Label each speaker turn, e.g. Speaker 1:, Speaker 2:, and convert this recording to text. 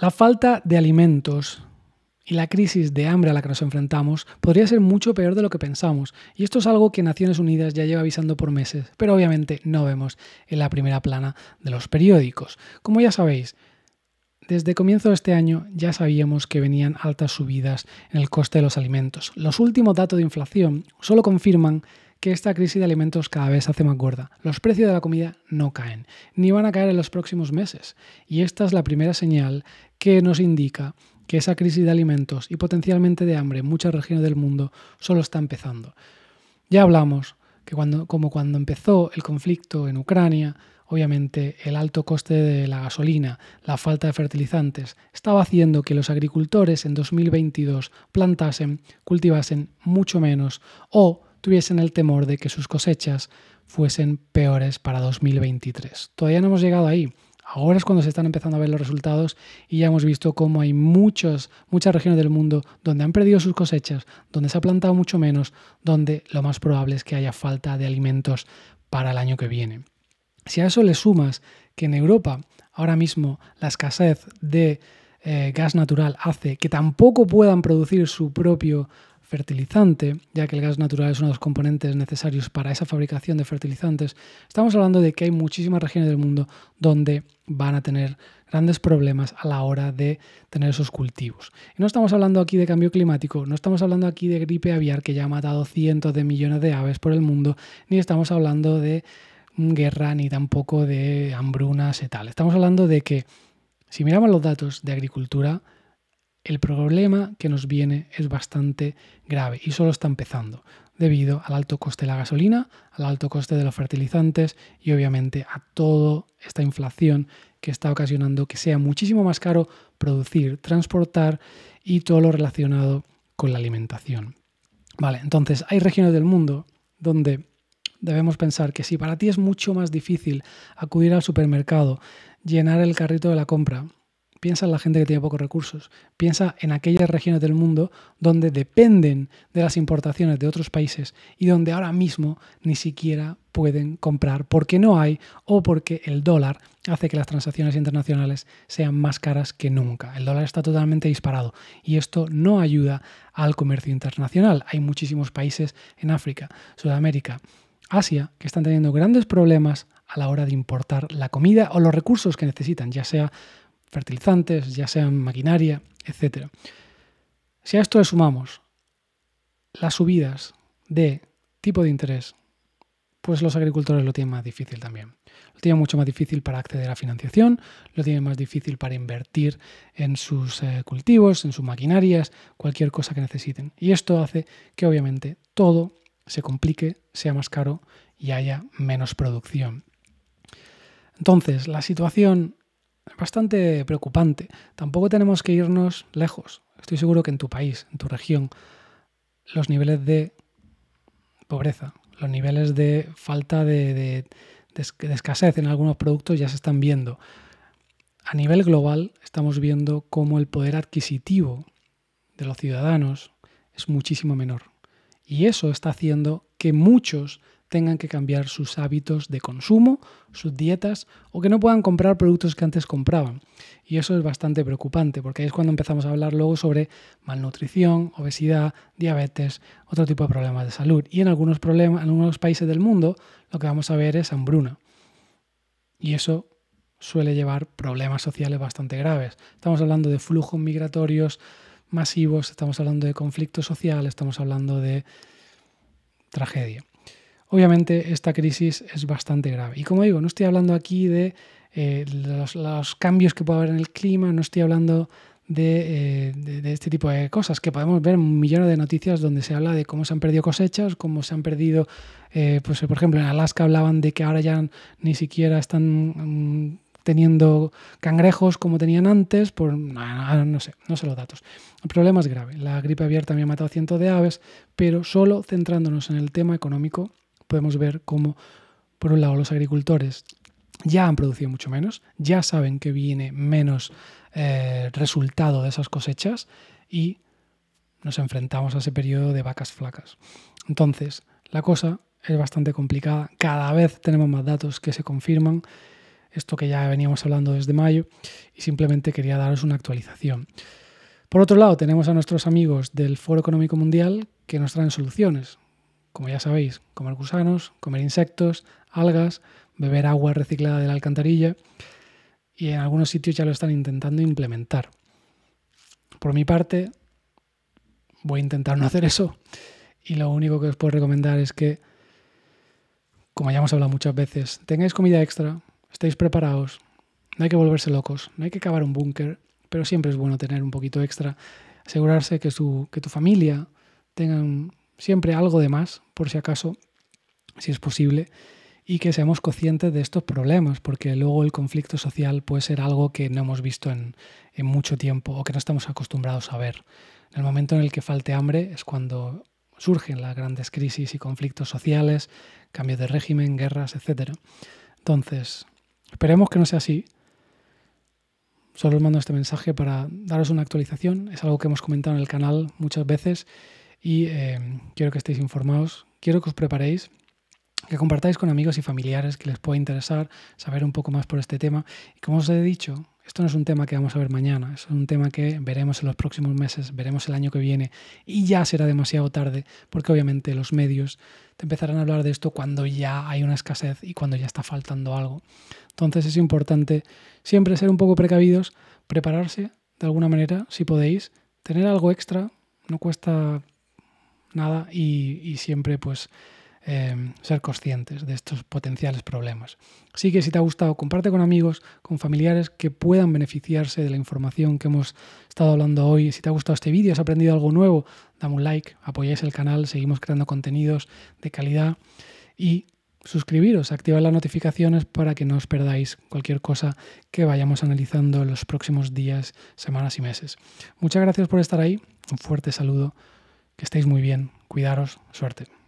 Speaker 1: La falta de alimentos y la crisis de hambre a la que nos enfrentamos podría ser mucho peor de lo que pensamos, y esto es algo que Naciones Unidas ya lleva avisando por meses, pero obviamente no vemos en la primera plana de los periódicos. Como ya sabéis, desde comienzo de este año ya sabíamos que venían altas subidas en el coste de los alimentos. Los últimos datos de inflación solo confirman que esta crisis de alimentos cada vez hace más gorda. Los precios de la comida no caen, ni van a caer en los próximos meses. Y esta es la primera señal que nos indica que esa crisis de alimentos y potencialmente de hambre en muchas regiones del mundo solo está empezando. Ya hablamos que cuando, como cuando empezó el conflicto en Ucrania, obviamente el alto coste de la gasolina, la falta de fertilizantes, estaba haciendo que los agricultores en 2022 plantasen, cultivasen mucho menos o tuviesen el temor de que sus cosechas fuesen peores para 2023. Todavía no hemos llegado ahí. Ahora es cuando se están empezando a ver los resultados y ya hemos visto cómo hay muchas regiones del mundo donde han perdido sus cosechas, donde se ha plantado mucho menos, donde lo más probable es que haya falta de alimentos para el año que viene. Si a eso le sumas que en Europa ahora mismo la escasez de eh, gas natural hace que tampoco puedan producir su propio fertilizante, ya que el gas natural es uno de los componentes necesarios para esa fabricación de fertilizantes, estamos hablando de que hay muchísimas regiones del mundo donde van a tener grandes problemas a la hora de tener esos cultivos. Y no estamos hablando aquí de cambio climático, no estamos hablando aquí de gripe aviar que ya ha matado cientos de millones de aves por el mundo, ni estamos hablando de guerra, ni tampoco de hambrunas y tal. Estamos hablando de que si miramos los datos de agricultura, el problema que nos viene es bastante grave y solo está empezando, debido al alto coste de la gasolina, al alto coste de los fertilizantes y obviamente a toda esta inflación que está ocasionando que sea muchísimo más caro producir, transportar y todo lo relacionado con la alimentación. Vale, entonces hay regiones del mundo donde debemos pensar que si para ti es mucho más difícil acudir al supermercado, llenar el carrito de la compra, piensa en la gente que tiene pocos recursos, piensa en aquellas regiones del mundo donde dependen de las importaciones de otros países y donde ahora mismo ni siquiera pueden comprar porque no hay o porque el dólar hace que las transacciones internacionales sean más caras que nunca. El dólar está totalmente disparado y esto no ayuda al comercio internacional. Hay muchísimos países en África, Sudamérica, Asia que están teniendo grandes problemas a la hora de importar la comida o los recursos que necesitan, ya sea fertilizantes, ya sean maquinaria, etc. Si a esto le sumamos las subidas de tipo de interés, pues los agricultores lo tienen más difícil también. Lo tienen mucho más difícil para acceder a financiación, lo tienen más difícil para invertir en sus eh, cultivos, en sus maquinarias, cualquier cosa que necesiten. Y esto hace que obviamente todo se complique, sea más caro y haya menos producción. Entonces, la situación es bastante preocupante. Tampoco tenemos que irnos lejos. Estoy seguro que en tu país, en tu región, los niveles de pobreza, los niveles de falta de, de escasez en algunos productos ya se están viendo. A nivel global estamos viendo cómo el poder adquisitivo de los ciudadanos es muchísimo menor. Y eso está haciendo que muchos tengan que cambiar sus hábitos de consumo, sus dietas o que no puedan comprar productos que antes compraban. Y eso es bastante preocupante porque ahí es cuando empezamos a hablar luego sobre malnutrición, obesidad, diabetes, otro tipo de problemas de salud. Y en algunos, problemas, en algunos países del mundo lo que vamos a ver es hambruna. Y eso suele llevar problemas sociales bastante graves. Estamos hablando de flujos migratorios masivos, estamos hablando de conflicto social, estamos hablando de tragedia. Obviamente esta crisis es bastante grave. Y como digo, no estoy hablando aquí de eh, los, cambios que puede haber en el clima, no estoy hablando eh, de, este tipo de cosas, que podemos ver millones de noticias donde se habla de cómo se han perdido cosechas, cómo se han perdido, eh, pues por ejemplo en Alaska hablaban de que ahora ya ni siquiera están... Mm, teniendo cangrejos como tenían antes, por no, no, sé, no sé los datos. El problema es grave. La gripe aviar también ha matado cientos de aves, pero solo centrándonos en el tema económico, podemos ver cómo, por un lado, los agricultores ya han producido mucho menos, ya saben que viene menos eh, resultado de esas cosechas y nos enfrentamos a ese periodo de vacas flacas. Entonces, la cosa es bastante complicada, cada vez tenemos más datos que se confirman, esto que ya veníamos hablando desde mayo, y simplemente quería daros una actualización. Por otro lado, tenemos a nuestros amigos del Foro Económico Mundial que nos traen soluciones como ya sabéis, comer gusanos, comer insectos, algas, beber agua reciclada de la alcantarilla y en algunos sitios ya lo están intentando implementar. Por mi parte, voy a intentar no hacer eso y lo único que os puedo recomendar es que, como ya hemos hablado muchas veces, tengáis comida extra, estéis preparados, no hay que volverse locos, no hay que cavar un búnker, pero siempre es bueno tener un poquito extra, asegurarse que, que tu familia tengan siempre algo de más, por si acaso, si es posible, y que seamos conscientes de estos problemas, porque luego el conflicto social puede ser algo que no hemos visto en, mucho tiempo o que no estamos acostumbrados a ver. En el momento en el que falte hambre es cuando surgen las grandes crisis y conflictos sociales, cambios de régimen, guerras, etc. Entonces, esperemos que no sea así. Solo os mando este mensaje para daros una actualización. Es algo que hemos comentado en el canal muchas veces y em, quiero que estéis informados, quiero que os preparéis que compartáis con amigos y familiares que les pueda interesar saber un poco más por este tema. Y como os he dicho, esto no es un tema que vamos a ver mañana, es un tema que veremos en los próximos meses, veremos el año que viene y ya será demasiado tarde porque obviamente los medios te empezarán a hablar de esto cuando ya hay una escasez y cuando ya está faltando algo. Entonces es importante siempre ser un poco precavidos, prepararse de alguna manera si podéis, tener algo extra, no cuesta nada y, siempre pues eh, ser conscientes de estos potenciales problemas. Así que si te ha gustado, comparte con amigos, con familiares que puedan beneficiarse de la información que hemos estado hablando hoy. Si te ha gustado este vídeo, has aprendido algo nuevo, dame un like, apoyáis el canal, seguimos creando contenidos de calidad y suscribiros, activar las notificaciones para que no os perdáis cualquier cosa que vayamos analizando en los próximos días, semanas y meses. Muchas gracias por estar ahí, un fuerte saludo. Que estéis muy bien. Cuidaros. Suerte.